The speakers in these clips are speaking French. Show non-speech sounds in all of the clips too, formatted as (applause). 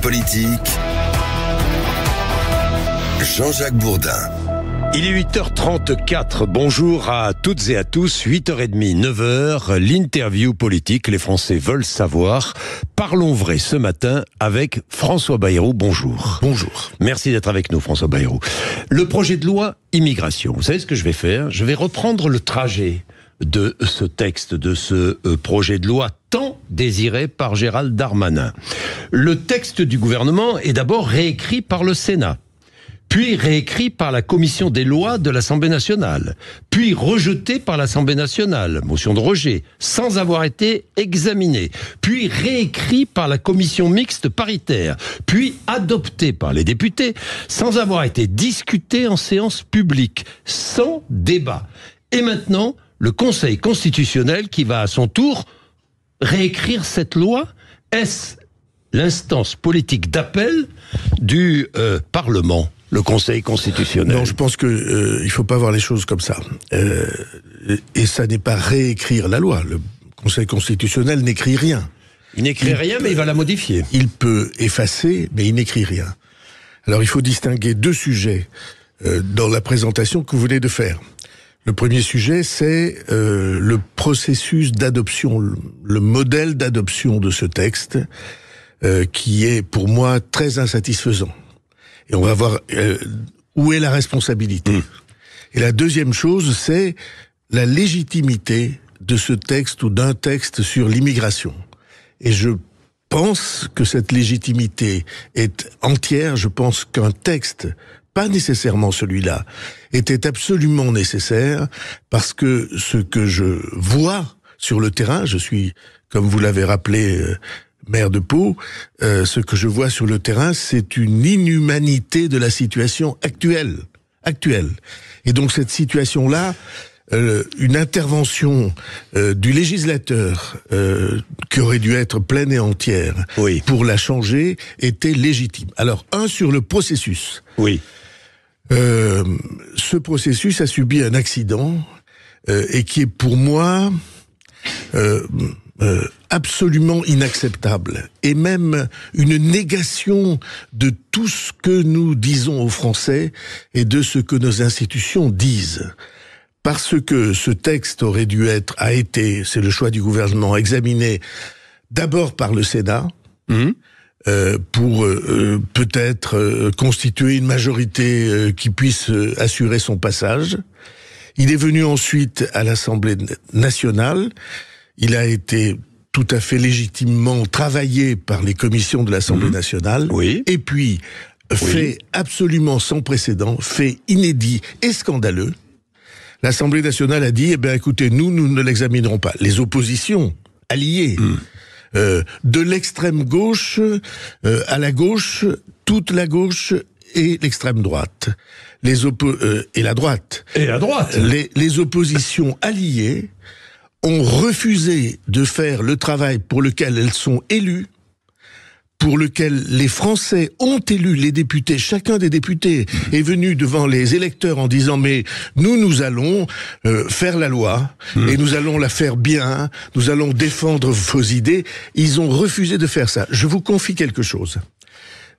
politique. Jean-Jacques Bourdin. Il est 8h34. Bonjour à toutes et à tous. 8h30, 9h, l'interview politique. Les Français veulent savoir. Parlons vrai ce matin avec François Bayrou. Bonjour. Bonjour. Merci d'être avec nous, François Bayrou. Le projet de loi immigration. Vous savez ce que je vais faire? Je vais reprendre le trajet de ce texte, de ce euh, projet de loi tant désiré par Gérald Darmanin. Le texte du gouvernement est d'abord réécrit par le Sénat, puis réécrit par la commission des lois de l'Assemblée nationale, puis rejeté par l'Assemblée nationale, motion de rejet, sans avoir été examiné, puis réécrit par la commission mixte paritaire, puis adopté par les députés, sans avoir été discuté en séance publique, sans débat. Et maintenant, le Conseil constitutionnel qui va à son tour réécrire cette loi Est-ce l'instance politique d'appel du euh, Parlement le Conseil constitutionnel. Non, je pense que ne euh, il faut pas voir les choses comme ça. Euh, et ça n'est pas réécrire la loi. Le Conseil constitutionnel n'écrit rien. Il n'écrit rien, mais il va la modifier. Il peut effacer, mais il n'écrit rien. Alors il faut distinguer deux sujets dans la présentation que vous venez de faire. Le premier sujet, c'est euh, le processus d'adoption, le modèle d'adoption de ce texte, euh, qui est pour moi très insatisfaisant. Et on va voir euh, où est la responsabilité. Mmh. Et la deuxième chose, c'est la légitimité de ce texte ou d'un texte sur l'immigration. Et je pense que cette légitimité est entière. Je pense qu'un texte pas nécessairement celui-là, était absolument nécessaire parce que ce que je vois sur le terrain, je suis, comme vous l'avez rappelé, euh, maire de Pau, euh, ce que je vois sur le terrain, c'est une inhumanité de la situation actuelle. Actuelle. Et donc cette situation-là, euh, une intervention du législateur qui aurait dû être pleine et entière oui. pour la changer était légitime. Alors, un sur le processus. Oui. Euh, ce processus a subi un accident euh, et qui est pour moi euh, absolument inacceptable et même une négation de tout ce que nous disons aux Français et de ce que nos institutions disent. Parce que ce texte aurait dû être, a été, c'est le choix du gouvernement, examiné d'abord par le Sénat, mmh. Euh, pour euh, euh, peut-être constituer une majorité qui puisse assurer son passage. Il est venu ensuite à l'Assemblée nationale. Il a été tout à fait légitimement travaillé par les commissions de l'Assemblée mmh. nationale. Oui. Et puis, fait absolument sans précédent, fait inédit et scandaleux. L'Assemblée nationale a dit, eh bien écoutez, nous, nous ne l'examinerons pas. Les oppositions alliées. Mmh. Euh, de l'extrême gauche euh, à la gauche, toute la gauche et l'extrême droite, les euh, et la droite, et la droite, les, les oppositions alliées ont refusé de faire le travail pour lequel elles sont élues, pour lequel les Français ont élu les députés, chacun des députés est venu devant les électeurs en disant mais nous nous allons euh, faire la loi hmm. et nous allons la faire bien, nous allons défendre vos idées, ils ont refusé de faire ça. Je vous confie quelque chose.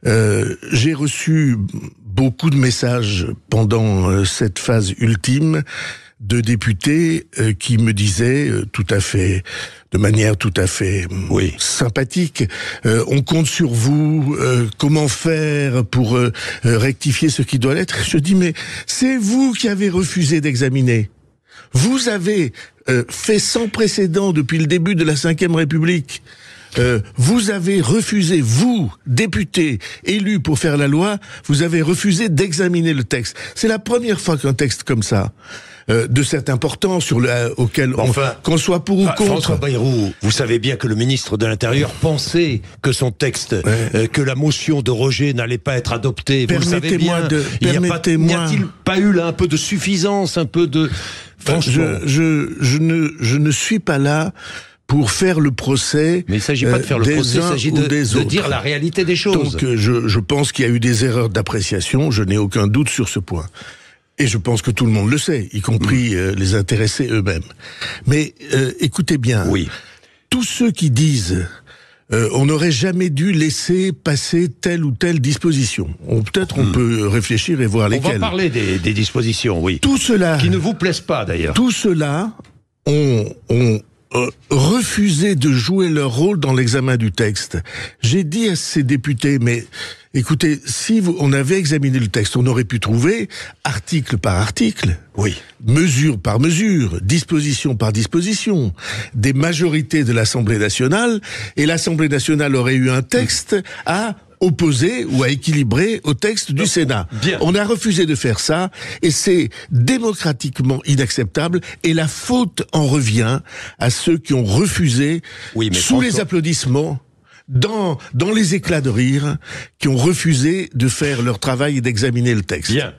Euh, j'ai reçu beaucoup de messages pendant euh, cette phase ultime de députés euh, qui me disaient euh, tout à fait, de manière tout à fait hum, oui. sympathique, euh, on compte sur vous, comment faire pour rectifier ce qui doit l'être Je dis, mais c'est vous qui avez refusé d'examiner. Vous avez fait sans précédent depuis le début de la Ve République. vous avez refusé, vous, député, élu pour faire la loi, vous avez refusé d'examiner le texte. C'est la première fois qu'un texte comme ça euh, de cette importance sur le, auquel enfin, qu'on soit pour ou contre. François Bayrou, vous savez bien que le ministre de l'Intérieur pensait que son texte, euh, que la motion de Roger n'allait pas être adoptée. Vous savez bien. n'y a-t-il pas eu là un peu de suffisance, un peu de bah, franchement je, je, ne je ne suis pas là pour faire le procès. Mais il s'agit pas de faire le euh, procès, il s'agit dire la réalité des choses. Donc je, je pense qu'il y a eu des erreurs d'appréciation, je n'ai aucun doute sur ce point et je pense que tout le monde le sait, y compris euh, les intéressés eux-mêmes. Mais euh, écoutez bien, oui. tous ceux qui disent euh, on n'aurait jamais dû laisser passer telle ou telle disposition. Peut-être on, hmm. peut, réfléchir et voir lesquelles. On va parler des, dispositions, oui. Tout cela qui ne vous plaisent pas d'ailleurs. Tout cela ont, ont refusé de jouer leur rôle dans l'examen du texte. J'ai dit à ces députés, mais Écoutez, si on avait examiné le texte, on aurait pu trouver article par article, oui, mesure par mesure, disposition par disposition, des majorités de l'Assemblée nationale, et l'Assemblée nationale aurait eu un texte à opposer ou à équilibrer au texte du Sénat. Bien. On a refusé de faire ça et c'est démocratiquement inacceptable et la faute en revient à ceux qui ont refusé sous les applaudissements dans, dans les éclats de rire qui ont refusé de faire leur travail et d'examiner le texte. Bien.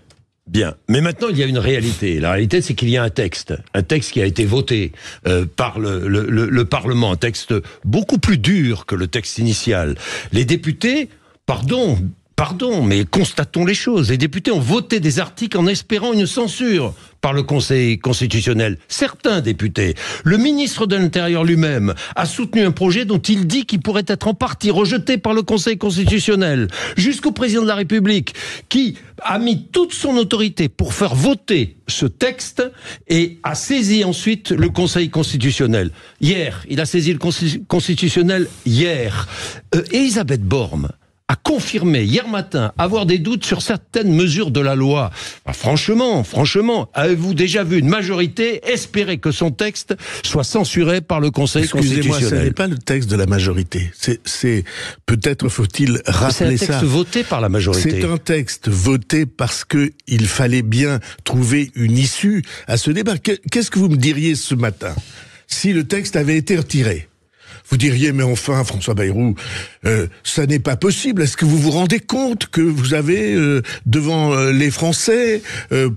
Bien. Mais maintenant, il y a une réalité. La réalité, c'est qu'il y a un texte. Un texte qui a été voté euh, par le Parlement. Un texte beaucoup plus dur que le texte initial. Les députés, pardon, Pardon, mais constatons les choses. Les députés ont voté des articles en espérant une censure par le Conseil constitutionnel. Certains députés. Le ministre de l'Intérieur lui-même a soutenu un projet dont il dit qu'il pourrait être en partie rejeté par le Conseil constitutionnel. Jusqu'au président de la République, qui a mis toute son autorité pour faire voter ce texte et a saisi ensuite le Conseil constitutionnel. Hier, il a saisi le Conseil constitutionnel hier. Euh, Elisabeth Borne a confirmé hier matin avoir des doutes sur certaines mesures de la loi. Bah, franchement, franchement, avez-vous déjà vu une majorité espérer que son texte soit censuré par le Conseil constitutionnel excusez ce n'est pas le texte de la majorité. C'est peut-être faut-il rappeler ça. C'est un texte voté par la majorité. C'est un texte voté parce que il fallait bien trouver une issue à ce débat. Qu'est-ce que vous me diriez ce matin si le texte avait été retiré Vous diriez mais enfin François Bayrou euh, ça n'est pas possible. Est-ce que vous vous rendez compte que vous avez euh, devant euh, les Français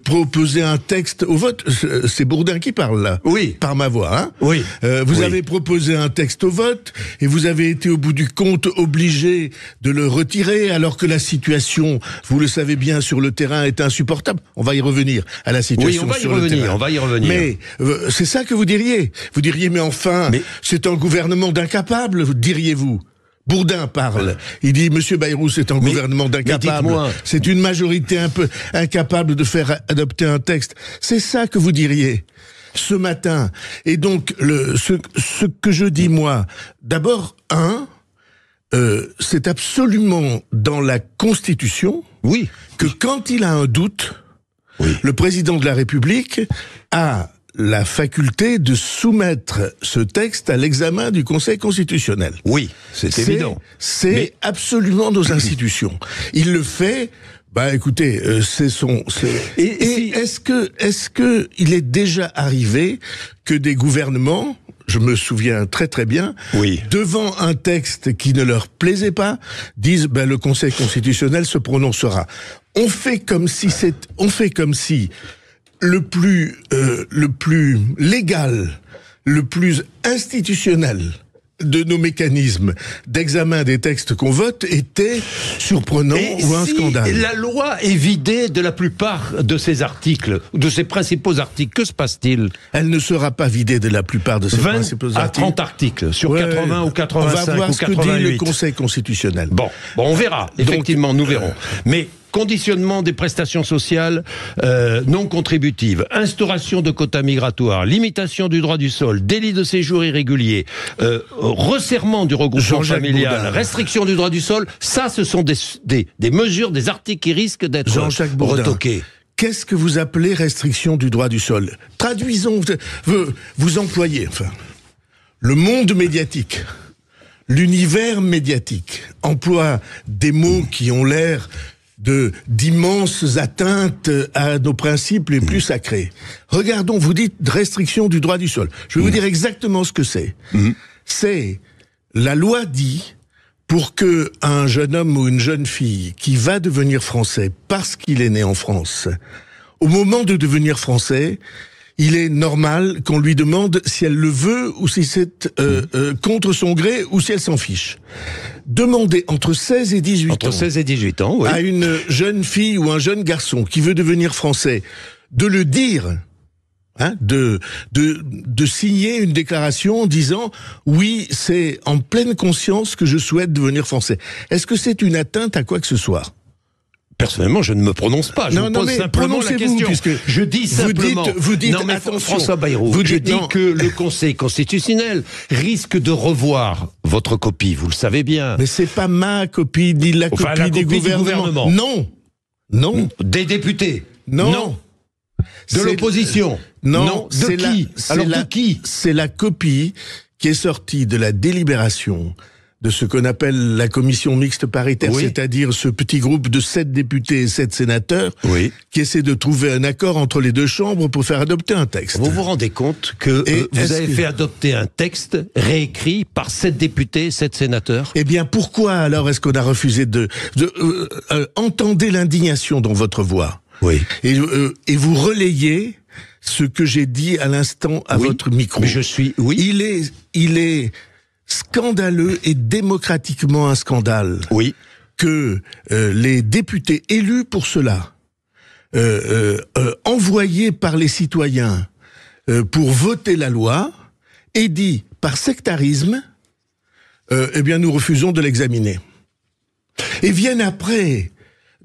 proposé un texte au vote C'est Bourdin qui parle là. Oui. Par ma voix. Hein. oui. vous avez proposé un texte au vote et vous avez été au bout du compte obligé de le retirer alors que la situation, vous le savez bien, sur le terrain est insupportable. On va y revenir à la situation oui, on va y revenir, On va y revenir. Mais c'est ça que vous diriez. Vous diriez mais enfin, c'est un gouvernement d'incapables, diriez-vous. Bourdin parle. Il dit Monsieur Bayrou, c'est un gouvernement d'incapables. C'est une majorité un peu incapable de faire adopter un texte. C'est ça que vous diriez ce matin. Et donc, ce, que je dis moi, d'abord, un, euh, c'est absolument dans la Constitution oui. que quand il a un doute, le président de la République a la faculté de soumettre ce texte à l'examen du Conseil constitutionnel. Oui, c'est évident. C'est absolument nos (coughs) institutions. Il le fait bah écoutez, euh, c'est son. Et, est-ce que est-ce que il est déjà arrivé que des gouvernements, je me souviens très très bien, oui. devant un texte qui ne leur plaisait pas, disent ben le Conseil constitutionnel se prononcera. On fait comme si c'est on fait comme si le plus, euh, le plus légal, le plus institutionnel de nos mécanismes d'examen des textes qu'on vote était surprenant ou un scandale. La loi est vidée de la plupart de ses articles, de ses principaux articles. Que se passe-t-il Elle ne sera pas vidée de la plupart de ses principaux articles. à 30 articles sur 80 ou 85 On va voir ce que dit le Conseil constitutionnel. Bon, on verra. Effectivement, nous verrons. Euh, Mais conditionnement des prestations sociales euh, non contributives, instauration de quotas migratoires, limitation du droit du sol, délit de séjour irrégulier, euh, resserrement du regroupement familial, restriction du droit du sol, ça, ce sont des, mesures, des articles qui risquent d'être retoqués. Qu'est-ce que vous appelez restriction du droit du sol Traduisons, vous, vous employez enfin, le monde médiatique. L'univers médiatique emploie des mots qui ont l'air de d'immenses atteintes à nos principes les plus sacrés. Regardons, vous dites restriction du droit du sol. Je vais vous mm. dire exactement ce que c'est. Mm. C'est la loi dit pour que un jeune homme ou une jeune fille qui va devenir français parce qu'il est né en France, au moment de devenir français, il est normal qu'on lui demande si elle le veut ou si c'est euh, euh, contre son gré ou si elle s'en fiche. Demander entre 16 et 18 ans, 16 et 18 ans à une jeune fille ou un jeune garçon qui veut devenir français de le dire, hein, de, de, de signer une déclaration en disant oui, c'est en pleine conscience que je souhaite devenir français. Est-ce que c'est une atteinte à quoi que ce soit personnellement, je ne me prononce pas. Je non, mais simplement la Puisque je dis simplement. Vous François Bayrou, que le Conseil constitutionnel risque de revoir votre copie. Vous le savez bien. Mais c'est pas ma copie, ni la copie, Du gouvernement. Non. Non. Des députés. Non. De l'opposition. Non. qui qui C'est la copie qui est sortie de la délibération de ce qu'on appelle la commission mixte paritaire, c'est-à-dire ce petit groupe de sept députés et sept sénateurs qui essaie de trouver un accord entre les deux chambres pour faire adopter un texte. Vous vous rendez compte que euh, vous avez fait adopter un texte réécrit par sept députés, sept sénateurs Eh bien, pourquoi alors est-ce qu'on a refusé de, euh, euh, entendez l'indignation dans votre voix Oui. Et, et vous relayez ce que j'ai dit à l'instant à votre micro. je suis oui. Il est il est scandaleux et démocratiquement un scandale. Oui. Que euh, les députés élus pour cela, euh, euh, envoyés par les citoyens pour voter la loi, aient dit par sectarisme, eh bien nous refusons de l'examiner. Et viennent après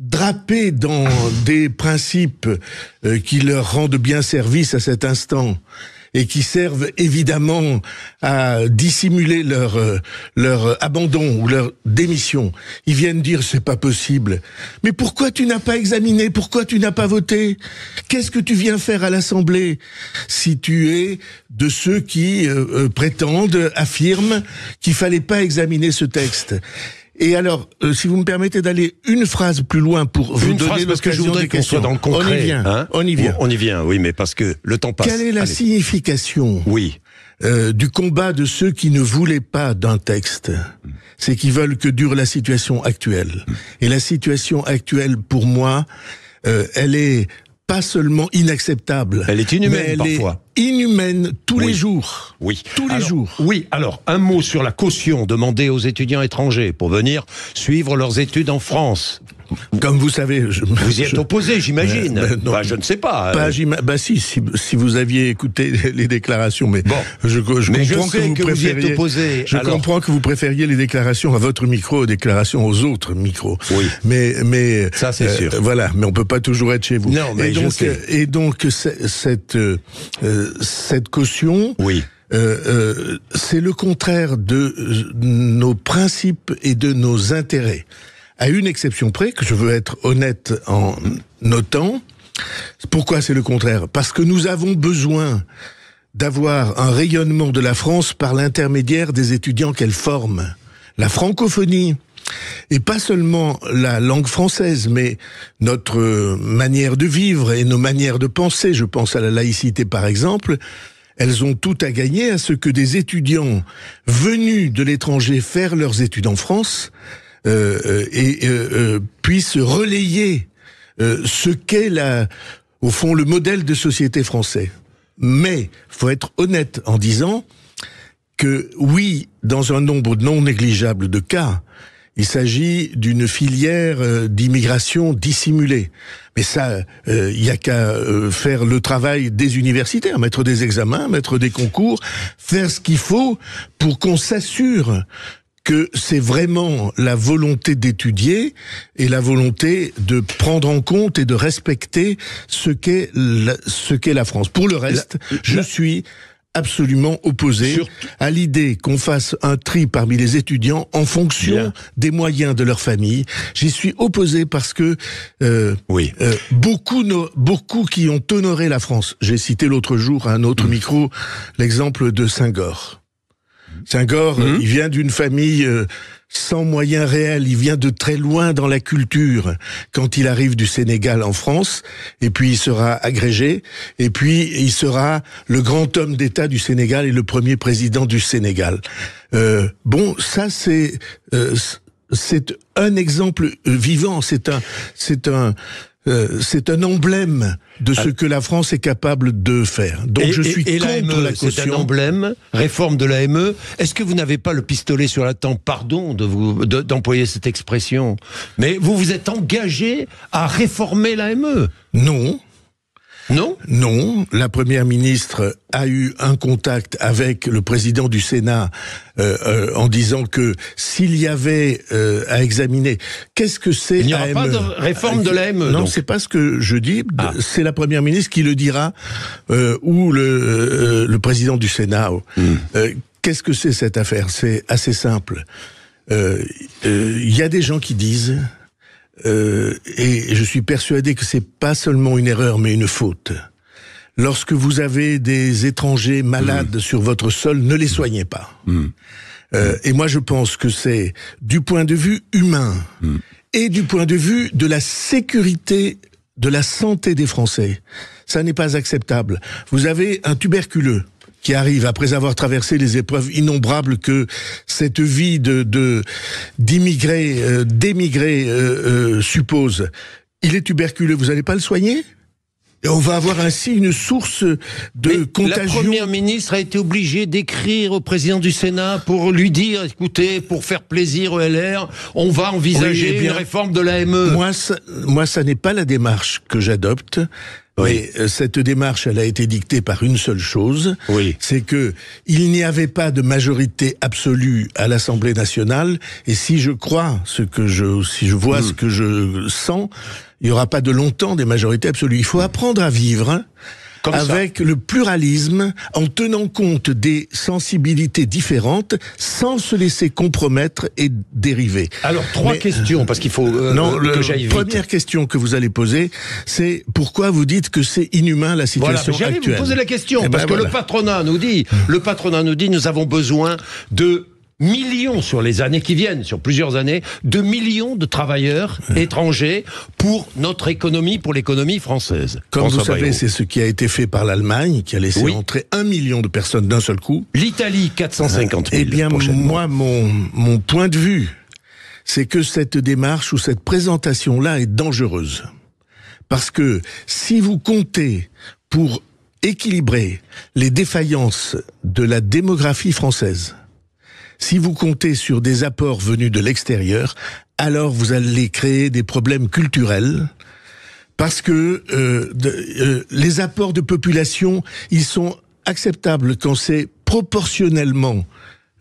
drapés dans des principes qui leur rendent bien service à cet instant et qui servent évidemment à dissimuler leur euh, leur abandon ou leur démission. Ils viennent dire c'est pas possible. Mais pourquoi tu n'as pas examiné Pourquoi tu n'as pas voté Qu'est-ce que tu viens faire à l'Assemblée si tu es de ceux qui euh, euh, prétendent, affirment qu'il fallait pas examiner ce texte et alors, euh, si vous me permettez d'aller une phrase plus loin pour vous une phrase parce que je voudrais qu'on soit dans le concret. On y vient. Hein on y vient. On y vient. Oui, mais parce que le temps passe. Quelle est la signification Oui. Euh, du combat de ceux qui ne voulaient pas d'un texte, c'est qu'ils veulent que dure la situation actuelle. Et la situation actuelle, pour moi, euh, elle est pas seulement inacceptable. Elle est inhumaine parfois inhumaine tous les jours. Oui. Tous les jours. Oui, alors un mot sur la caution demandée aux étudiants étrangers pour venir suivre leurs études en France. Comme vous savez, vous y êtes opposé, j'imagine. Bah, je ne sais pas. Euh. bah, si, si, vous aviez écouté les déclarations, mais bon, je, comprends que, vous, y êtes opposé. Je comprends que vous préfériez les déclarations à votre micro aux déclarations aux autres micros. Oui. Mais, mais ça c'est euh, sûr. Voilà, mais on peut pas toujours être chez vous. Non, mais donc, et donc cette euh, cette caution. Oui. Euh, euh, c'est le contraire de euh, nos principes et de nos intérêts. À une exception près, que je veux être honnête en notant, pourquoi c'est le contraire Parce que nous avons besoin d'avoir un rayonnement de la France par l'intermédiaire des étudiants qu'elle forme. La francophonie, et pas seulement la langue française, mais notre manière de vivre et nos manières de penser, je pense à la laïcité par exemple, elles ont tout à gagner à ce que des étudiants venus de l'étranger faire leurs études en France euh, euh et euh, euh, puissent relayer ce qu'est la, au fond le modèle de société français. Mais faut être honnête en disant que oui, dans un nombre non négligeable de cas, il s'agit d'une filière euh, d'immigration dissimulée. Mais ça, euh, il n'y a qu'à euh, faire le travail des universitaires, mettre des examens, mettre des concours, faire ce qu'il faut pour qu'on s'assure que c'est vraiment la volonté d'étudier et la volonté de prendre en compte et de respecter ce qu'est la, la France. Pour le reste, je suis absolument opposé à l'idée qu'on fasse un tri parmi les étudiants en fonction des moyens de leur famille. J'y suis opposé parce que euh, oui. Euh, beaucoup, beaucoup qui ont honoré la France, j'ai cité l'autre jour à un autre mmh. micro l'exemple de Saint-Gore. saint mmh. il vient d'une famille euh, sans moyens réels. Il vient de très loin dans la culture quand il arrive du Sénégal en France, et puis il sera agrégé, et puis il sera le grand homme d'État du Sénégal et le premier président du Sénégal. Euh, bon, ça c'est euh, c'est un exemple vivant, c'est un c'est un euh, c'est un emblème de ce ah. que la France est capable de faire. Donc je suis contre e, la caution. C'est un emblème, réforme de l'AME. Est-ce que vous n'avez pas le pistolet sur la tempe Pardon de d'employer cette expression, mais vous vous êtes engagé à réformer l'AME. Non. Non Non. La première ministre a eu un contact avec le président du Sénat euh, euh, en disant que s'il y avait euh, à examiner, qu'est-ce que c'est Il n'y aura e? pas de réforme de l'AME. Non, c'est pas ce que je dis. Ah. C'est la première ministre qui le dira ou le, président du Sénat. Hmm. qu'est-ce que c'est cette affaire C'est assez simple. Il y a des gens qui disent euh, et je suis persuadé que c'est pas seulement une erreur, mais une faute. Lorsque vous avez des étrangers malades mm. sur votre sol, ne les mm. soignez pas. Mm. Euh, et moi, je pense que c'est du point de vue humain et du point de vue de la sécurité, de la santé des Français. Ça n'est pas acceptable. Vous avez un tuberculeux qui arrive après avoir traversé les épreuves innombrables que cette vie de d'immigré, euh, d'émigré euh, euh, suppose. Il est tuberculeux, vous n'allez pas le soigner et on va avoir ainsi une source de contagion. La première ministre a été obligée d'écrire au président du Sénat pour lui dire écoutez, pour faire plaisir au LR, on va envisager eh une réforme de l'AME. Moi, ça, moi, ça n'est pas la démarche que j'adopte. Oui. Mais euh, cette démarche, elle a été dictée par une seule chose. Oui. C'est que il n'y avait pas de majorité absolue à l'Assemblée nationale. Et si je crois ce que je, si je vois hmm. ce que je sens, il n'y aura pas de longtemps des majorités absolues. Il faut apprendre à vivre. Hein avec le pluralisme, en tenant compte des sensibilités différentes, sans se laisser compromettre et dériver. Alors, trois questions, parce qu'il faut euh, non, que j'aille vite. Première question que vous allez poser, c'est pourquoi vous dites que c'est inhumain la situation actuelle vous poser la question, eh parce ben que le patronat nous dit, le patronat nous dit, nous avons besoin de millions sur les années qui viennent, sur plusieurs années, de millions de travailleurs mmh. étrangers pour notre économie, pour l'économie française. Comme vous savez, c'est ce qui a été fait par l'Allemagne, qui a laissé entrer un million de personnes d'un seul coup. L'Italie, 450 000. Eh bien, moi, mon, mon point de vue, c'est que cette démarche ou cette présentation-là est dangereuse. Parce que si vous comptez pour équilibrer les défaillances de la démographie française, si vous comptez sur des apports venus de l'extérieur, alors vous allez créer des problèmes culturels parce que euh, euh, les apports de population, ils sont acceptables quand c'est proportionnellement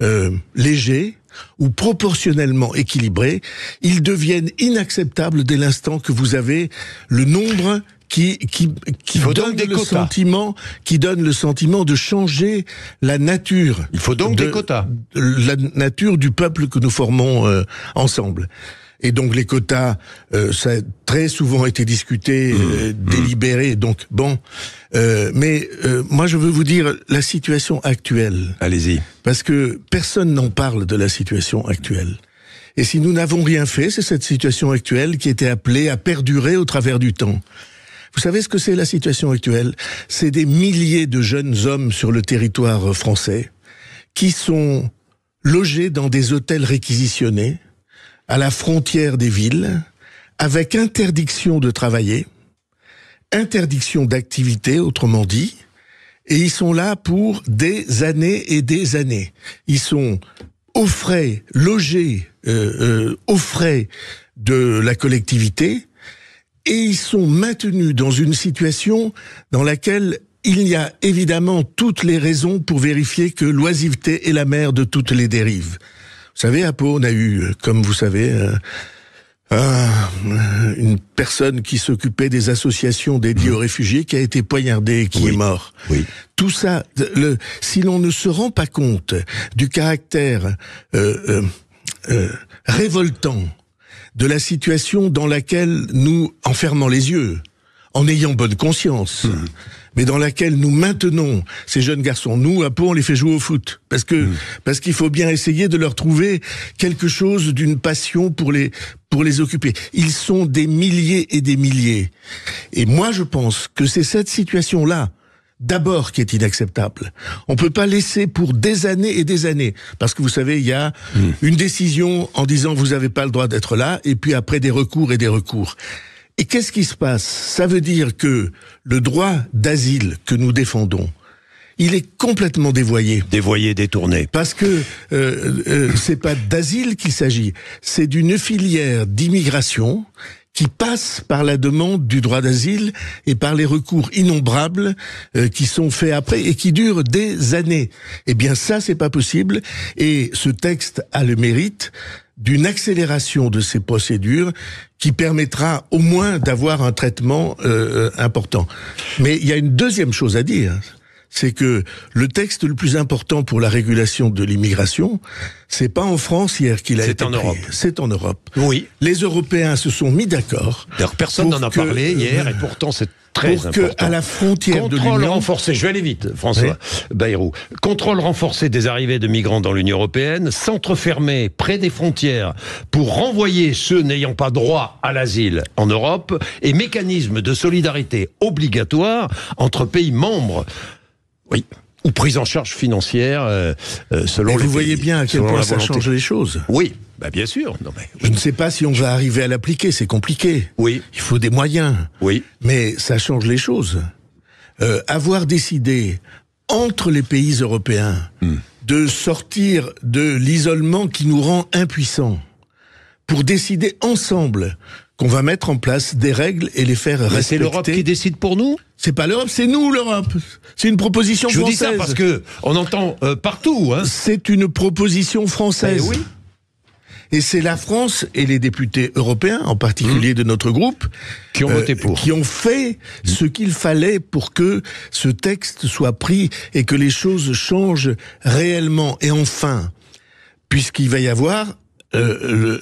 euh, léger ou proportionnellement équilibré, ils deviennent inacceptables dès l'instant que vous avez le nombre qui qui, qui faut donne des le sentiment qui donne le sentiment de changer la nature. Il faut donc des quotas. la nature du peuple que nous formons euh, ensemble. Et donc les quotas, euh, ça a très souvent été discuté, mmh. Euh, mmh. délibéré. Donc bon, mais moi je veux vous dire la situation actuelle. Allez-y. Parce que personne n'en parle de la situation actuelle. Et si nous n'avons rien fait, c'est cette situation actuelle qui était appelée à perdurer au travers du temps. Vous savez ce que c'est la situation actuelle C'est des milliers de jeunes hommes sur le territoire français qui sont logés dans des hôtels réquisitionnés à la frontière des villes avec interdiction de travailler, interdiction d'activité, autrement dit, et ils sont là pour des années et des années. Ils sont aux frais, logés, euh, euh aux frais de la collectivité, et ils sont maintenus dans une situation dans laquelle il y a évidemment toutes les raisons pour vérifier que l'oisiveté est la mère de toutes les dérives. Vous savez, à Pau, on a eu, euh, comme vous savez, euh, une personne qui s'occupait des associations dédiées aux mmh. réfugiés qui a été poignardée et qui est mort. Oui. Tout ça, le, si l'on ne se rend pas compte du caractère euh, euh révoltant de la situation dans laquelle nous, en fermant les yeux, en ayant bonne conscience, hmm. mais dans laquelle nous maintenons ces jeunes garçons. Nous, à Pau, on les fait jouer au foot parce que hmm. parce qu'il faut bien essayer de leur trouver quelque chose d'une passion pour les pour les occuper. Ils sont des milliers et des milliers. Et moi, je pense que c'est cette situation là d'abord qui est inacceptable. On peut pas laisser pour des années et des années, parce que vous savez, il y a hmm. une décision en disant vous n'avez pas le droit d'être là, et puis après des recours et des recours. Et qu'est-ce qui se passe Ça veut dire que le droit d'asile que nous défendons, il est complètement dévoyé. Dévoyé, détourné. Parce que euh, euh, c'est pas d'asile qu'il s'agit, c'est d'une filière d'immigration qui passe par la demande du droit d'asile et par les recours innombrables euh, qui sont faits après et qui durent des années. Eh bien ça, c'est pas possible. Et ce texte a le mérite d'une accélération de ces procédures qui permettra au moins d'avoir un traitement euh, euh, important. Mais il y a une deuxième chose à dire c'est que le texte le plus important pour la régulation de l'immigration, c'est pas en France hier qu'il a été en Europe. C'est en Europe. Oui. Les Européens se sont mis d'accord. personne n'en a parlé hier, et pourtant c'est Très pour important. que à la frontière contrôle de renforcé. Je vais aller vite, François Bayrou. Contrôle renforcé des arrivées de migrants dans l'Union européenne, centre fermé près des frontières pour renvoyer ceux n'ayant pas droit à l'asile en Europe et mécanisme de solidarité obligatoire entre pays membres. Oui. Ou prise en charge financière, euh, euh, selon. Mais vous voyez bien à quel point ça change les choses. Oui, bah bien sûr. Non, mais... Je ne sais pas si on va arriver à l'appliquer, c'est compliqué. Oui. Il faut des moyens. Oui. Mais ça change les choses. Euh, avoir décidé entre les pays européens hmm. de sortir de l'isolement qui nous rend impuissants pour décider ensemble on va mettre en place des règles et les faire respecter. C'est l'Europe qui décide pour nous c'est pas l'Europe, c'est nous l'Europe. C'est une proposition française. Je dis ça parce que on entend euh, partout. Hein. C'est une proposition française. Eh oui. Et c'est la France et les députés européens, en particulier mmh. de notre groupe, qui ont euh, voté pour, qui ont fait mmh. ce qu'il fallait pour que ce texte soit pris et que les choses changent réellement. Et enfin, puisqu'il va y avoir euh, le,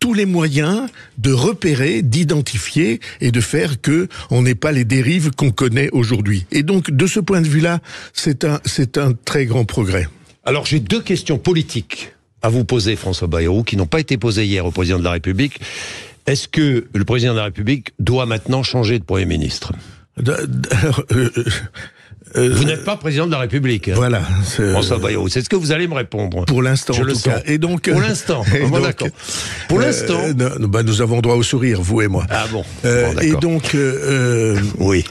tous les moyens de repérer, d'identifier et de faire que on n'ait pas les dérives qu'on connaît aujourd'hui. Et donc, de ce point de vue-là, c'est un, c'est un très grand progrès. Alors, j'ai deux questions politiques à vous poser, François Bayrou, qui n'ont pas été posées hier au président de la République. Est-ce que le président de la République doit maintenant changer de Premier ministre (laughs) euh, euh, vous n'êtes pas président de la République. Hein. Voilà. François Bayrou, c'est ce que vous allez me répondre. Pour l'instant, le tout Et donc, pour euh, l'instant, (laughs) d'accord. Pour euh, l'instant, bah, nous avons droit au sourire, vous et moi. Ah bon. bon et donc, oui.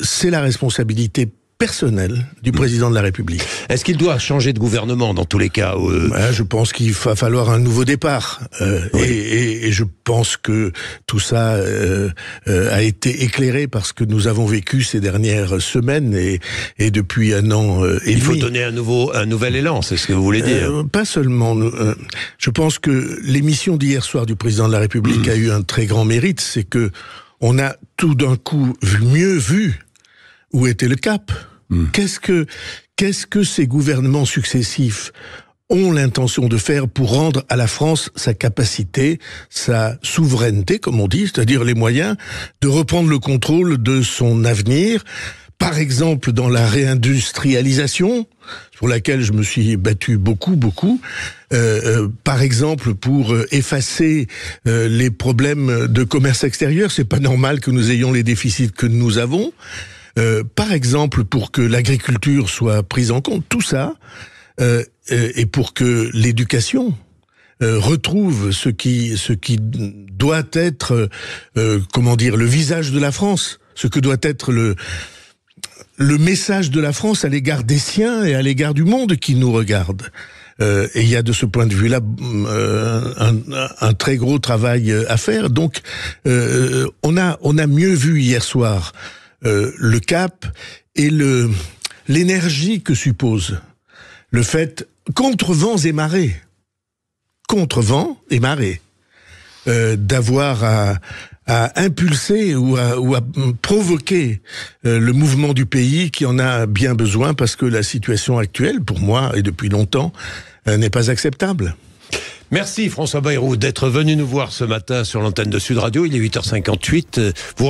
c'est la responsabilité personnel du président de la République. Est-ce qu'il doit changer de gouvernement dans tous les cas euh, bah, Je pense qu'il va falloir un nouveau départ. Euh, et, je pense que tout ça euh, a été éclairé parce que nous avons vécu ces dernières semaines et, et depuis un an Il faut donner un nouveau, un nouvel élan, c'est ce que vous voulez dire. pas seulement. je pense que l'émission d'hier soir du président de la République hmm. a eu un très grand mérite, c'est que on a tout d'un coup mieux vu où était le cap hmm. Qu'est-ce que qu'est-ce que ces gouvernements successifs ont l'intention de faire pour rendre à la France sa capacité, sa souveraineté, comme on dit, c'est-à-dire les moyens de reprendre le contrôle de son avenir, par exemple dans la réindustrialisation, pour laquelle je me suis battu beaucoup, beaucoup, euh, euh, par exemple pour euh, effacer les problèmes de commerce extérieur. C'est pas normal que nous ayons les déficits que nous avons. Euh, par exemple pour que l'agriculture soit prise en compte, tout ça, euh, et pour que l'éducation euh, retrouve ce qui, ce qui doit être, euh, comment dire, le visage de la France, ce que doit être le, le message de la France à l'égard des siens et à l'égard du monde qui nous regarde. et il y a de ce point de vue-là un, un, très gros travail à faire. Donc, on a on a mieux vu hier soir euh, le cap et le l'énergie que suppose le fait contre vents et marées, contre vents et marées, euh, d'avoir à, impulser ou à, provoquer euh, le mouvement du pays qui en a bien besoin parce que la situation actuelle, pour moi et depuis longtemps, n'est pas acceptable. Merci François Bayrou d'être venu nous voir ce matin sur l'antenne de Sud Radio. Il est 8h58. Vous